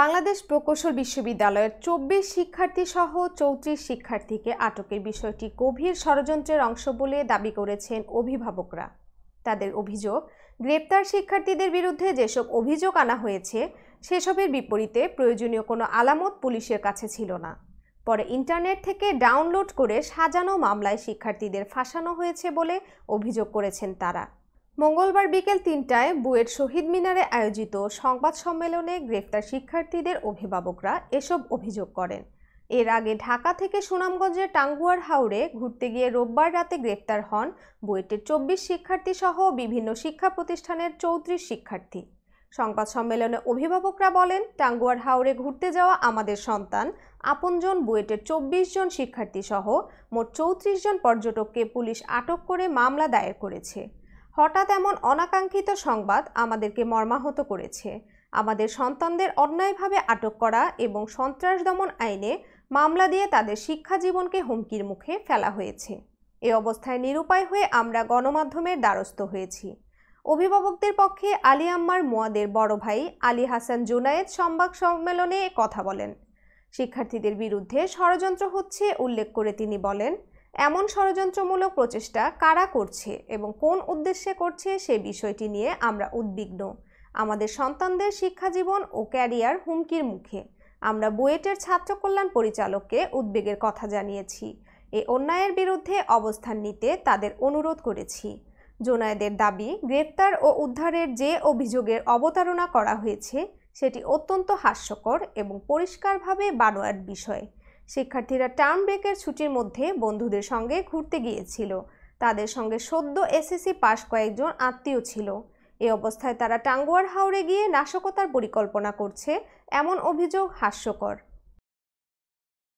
বাংলাদেশ প্রকৌশল বিশ্ববিদ্যালয়ের চব্বিশ শিক্ষার্থী সহ চৌত্রিশ শিক্ষার্থীকে আটকের বিষয়টি গভীর ষড়যন্ত্রের অংশ বলে দাবি করেছেন অভিভাবকরা তাদের অভিযোগ গ্রেপ্তার শিক্ষার্থীদের বিরুদ্ধে যেসব অভিযোগ আনা হয়েছে সেসবের বিপরীতে প্রয়োজনীয় কোনো আলামত পুলিশের কাছে ছিল না পরে ইন্টারনেট থেকে ডাউনলোড করে সাজানো মামলায় শিক্ষার্থীদের ফাঁসানো হয়েছে বলে অভিযোগ করেছেন তারা মঙ্গলবার বিকেল তিনটায় বুয়েট শহীদ মিনারে আয়োজিত সংবাদ সম্মেলনে গ্রেফতার শিক্ষার্থীদের অভিভাবকরা এসব অভিযোগ করেন এর আগে ঢাকা থেকে সুনামগঞ্জের টাঙ্গুয়ার হাওড়ে ঘুরতে গিয়ে রোববার রাতে গ্রেপ্তার হন বুয়েটের চব্বিশ শিক্ষার্থী সহ বিভিন্ন শিক্ষা প্রতিষ্ঠানের চৌত্রিশ শিক্ষার্থী সংবাদ সম্মেলনে অভিভাবকরা বলেন টাঙ্গুয়ার হাওড়ে ঘুরতে যাওয়া আমাদের সন্তান আপনজন বুয়েটের চব্বিশ জন শিক্ষার্থী সহ মোট চৌত্রিশ জন পর্যটককে পুলিশ আটক করে মামলা দায়ের করেছে হঠাৎ এমন অনাকাঙ্ক্ষিত সংবাদ আমাদেরকে মর্মাহত করেছে আমাদের সন্তানদের অন্যায়ভাবে আটক করা এবং সন্ত্রাস দমন আইনে মামলা দিয়ে তাদের শিক্ষা জীবনকে হুমকির মুখে ফেলা হয়েছে এ অবস্থায় নিরুপায় হয়ে আমরা গণমাধ্যমের দ্বারস্থ হয়েছি অভিভাবকদের পক্ষে আলী আম্মার মোয়াদের বড় ভাই আলী হাসান জুনায়েদ সংবাদ সম্মেলনে কথা বলেন শিক্ষার্থীদের বিরুদ্ধে ষড়যন্ত্র হচ্ছে উল্লেখ করে তিনি বলেন এমন ষড়যন্ত্রমূলক প্রচেষ্টা কারা করছে এবং কোন উদ্দেশ্যে করছে সে বিষয়টি নিয়ে আমরা উদ্বিগ্ন আমাদের সন্তানদের শিক্ষাজীবন ও ক্যারিয়ার হুমকির মুখে আমরা বুয়েটের ছাত্র কল্যাণ পরিচালককে উদ্বেগের কথা জানিয়েছি এই অন্যায়ের বিরুদ্ধে অবস্থান নিতে তাদের অনুরোধ করেছি জোনায়েদের দাবি গ্রেপ্তার ও উদ্ধারের যে অভিযোগের অবতারণা করা হয়েছে সেটি অত্যন্ত হাস্যকর এবং পরিষ্কারভাবে বানোয়ার বিষয় শিক্ষার্থীরা টার্ম ব্রেকের ছুটির মধ্যে বন্ধুদের সঙ্গে ঘুরতে গিয়েছিল তাদের সঙ্গে সদ্য এসএসসি পাশ কয়েকজন আত্মীয় ছিল এ অবস্থায় তারা টাঙ্গুয়ার হাওড়ে গিয়ে নাশকতার পরিকল্পনা করছে এমন অভিযোগ হাস্যকর